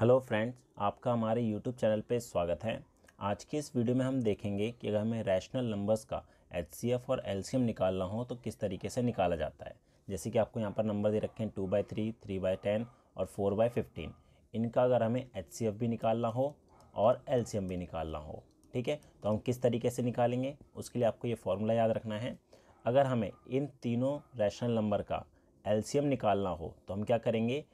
hello friends आपका हमारे YouTube channel पे स्वागत है आज के इस वीडियो में हम देखेंगे कि अगर हमें रैशनल नंबर्स का एच और एल निकालना हो तो किस तरीके से निकाला जाता है जैसे कि आपको यहाँ पर नंबर दे रखे हैं two by three three by ten और फोर बाई फिफ्टीन इनका अगर हमें एच भी निकालना हो और एल भी निकालना हो ठीक है तो हम किस तरीके से निकालेंगे उसके लिए आपको ये फॉर्मूला याद रखना है अगर हमें इन तीनों रैशनल नंबर का एल निकालना हो तो हम क्या करेंगे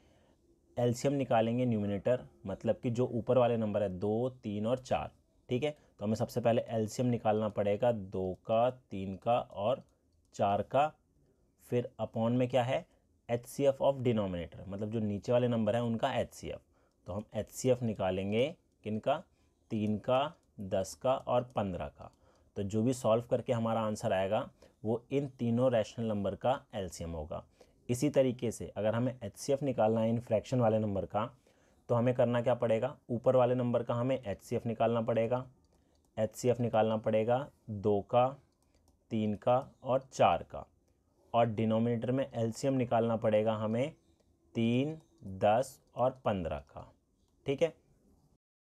एल्शियम निकालेंगे न्यूमिनेटर मतलब कि जो ऊपर वाले नंबर है दो तीन और चार ठीक है तो हमें सबसे पहले एल्शियम निकालना पड़ेगा दो का तीन का और चार का फिर अपॉन में क्या है H C F of denominator मतलब जो नीचे वाले नंबर हैं उनका एच सी एफ तो हम एच सी एफ निकालेंगे किन का तीन का दस का और पंद्रह का तो जो भी सॉल्व करके हमारा आंसर आएगा वो इन तीनों रैशनल नंबर का एल्शियम होगा इसी तरीके से अगर हमें एच निकालना है इन फ्रैक्शन वाले नंबर का तो हमें करना क्या पड़ेगा ऊपर वाले नंबर का हमें एच निकालना पड़ेगा एच निकालना पड़ेगा दो का तीन का और चार का और डिनोमिनेटर में एल निकालना पड़ेगा हमें तीन दस और पंद्रह का ठीक है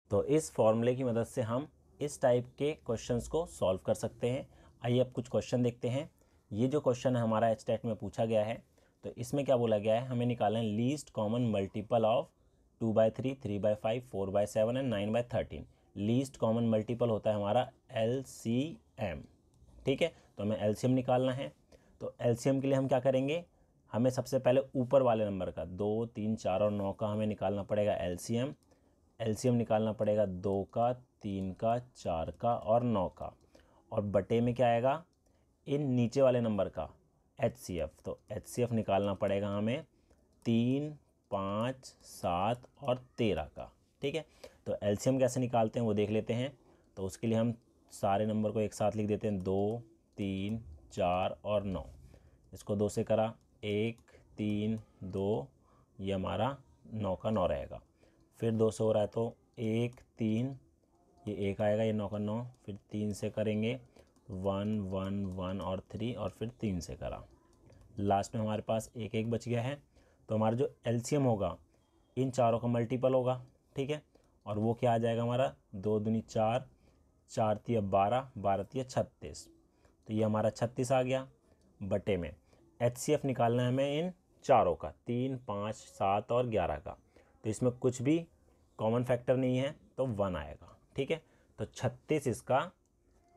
तो इस फॉर्मूले की मदद से हम इस टाइप के क्वेश्चंस को सॉल्व कर सकते हैं आइए अब कुछ क्वेश्चन देखते हैं ये जो क्वेश्चन है हमारा एच में पूछा गया है तो इसमें क्या बोला गया है हमें निकालना है least common multiple of two by three three by five four by seven and nine by thirteen least common multiple होता है हमारा एल सी एम ठीक है तो हमें एल सी एम निकालना है तो एल सी एम के लिए हम क्या करेंगे हमें सबसे पहले ऊपर वाले नंबर का दो तीन चार और नौ का हमें निकालना पड़ेगा L C M L C M निकालना पड़ेगा दो का तीन का चार का और नौ का और बटे में क्या आएगा इन नीचे वाले नंबर का एच सी एफ तो एच सी एफ निकालना पड़ेगा हमें तीन पाँच सात और तेरह का ठीक है तो एल सी एम कैसे निकालते हैं वो देख लेते हैं तो उसके लिए हम सारे नंबर को एक साथ लिख देते हैं दो तीन चार और नौ इसको दो से करा एक तीन दो ये हमारा नौ का नौ रहेगा फिर दो से हो रहा है तो एक तीन ये एक आएगा ये नौ का नौ फिर तीन से करेंगे वन वन वन और थ्री और फिर तीन से करा लास्ट में हमारे पास एक एक बच गया है तो हमारा जो एलसीएम होगा इन चारों का मल्टीपल होगा ठीक है और वो क्या आ जाएगा हमारा दो दुनी चार चार तिया बारह बारह तिया छत्तीस तो ये हमारा छत्तीस आ गया बटे में एच सी एफ निकालना है हमें इन चारों का तीन पाँच सात और ग्यारह का तो इसमें कुछ भी कॉमन फैक्टर नहीं है तो वन आएगा ठीक है तो छत्तीस इसका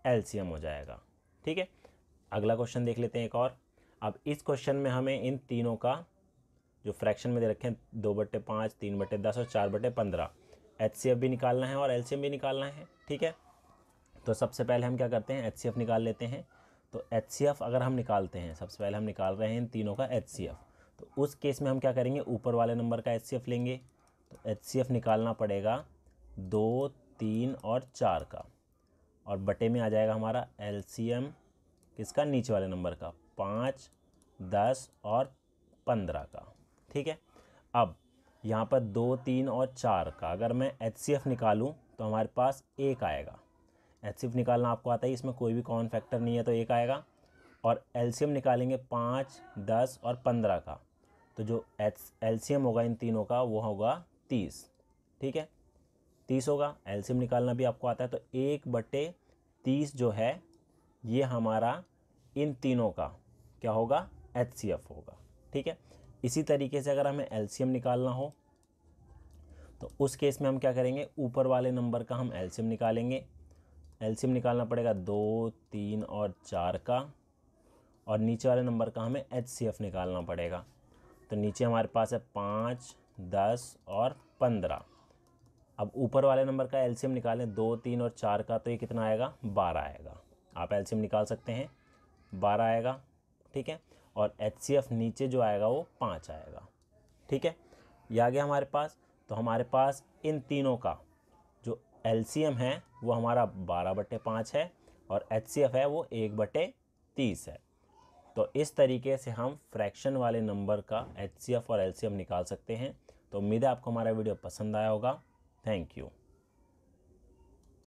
एलसीएम हो जाएगा ठीक है अगला क्वेश्चन देख लेते हैं एक और अब इस क्वेश्चन में हमें इन तीनों का जो फ्रैक्शन में दे रखे हैं दो बटे पाँच तीन बटे दस और चार बटे पंद्रह एच भी निकालना है और एल भी निकालना है ठीक है तो सबसे पहले हम क्या करते हैं एच निकाल लेते हैं तो एच अगर हम निकालते हैं सबसे पहले हम निकाल रहे हैं इन तीनों का एच तो उस केस में हम क्या करेंगे ऊपर वाले नंबर का एच लेंगे तो एच निकालना पड़ेगा दो तीन और चार का और बटे में आ जाएगा हमारा एल किसका नीचे वाले नंबर का पाँच दस और पंद्रह का ठीक है अब यहाँ पर दो तीन और चार का अगर मैं एच सी एफ़ निकालूँ तो हमारे पास एक आएगा एच सी एफ़ निकालना आपको आता है इसमें कोई भी कॉमन फैक्टर नहीं है तो एक आएगा और एल सी एम निकालेंगे पाँच दस और पंद्रह का तो जो एच एल सी एम होगा इन तीनों का वो होगा तीस ठीक है तीस होगा एल सी एम निकालना भी आपको आता है तो एक बटे तीस जो है ये हमारा इन तीनों का क्या होगा एच होगा ठीक है इसी तरीके से अगर हमें एल्शियम निकालना हो तो उस केस में हम क्या करेंगे ऊपर वाले नंबर का हम एल्शियम निकालेंगे एल्शियम निकालना पड़ेगा दो तीन और चार का और नीचे वाले नंबर का हमें एच निकालना पड़ेगा तो नीचे हमारे पास है पाँच दस और पंद्रह अब ऊपर वाले नंबर का एल्शियम निकालें दो तीन और चार का तो ये कितना आएगा बारह आएगा आप एल्शियम निकाल सकते हैं बारह आएगा ठीक है और एच सी एफ़ नीचे जो आएगा वो पाँच आएगा ठीक है ये आ गया हमारे पास तो हमारे पास इन तीनों का जो एल सी एम है वो हमारा बारह बटे पाँच है और एच सी एफ़ है वो एक बटे तीस है तो इस तरीके से हम फ्रैक्शन वाले नंबर का एच सी एफ़ और एल सी एम निकाल सकते हैं तो उम्मीद है आपको हमारा वीडियो पसंद आया होगा थैंक यू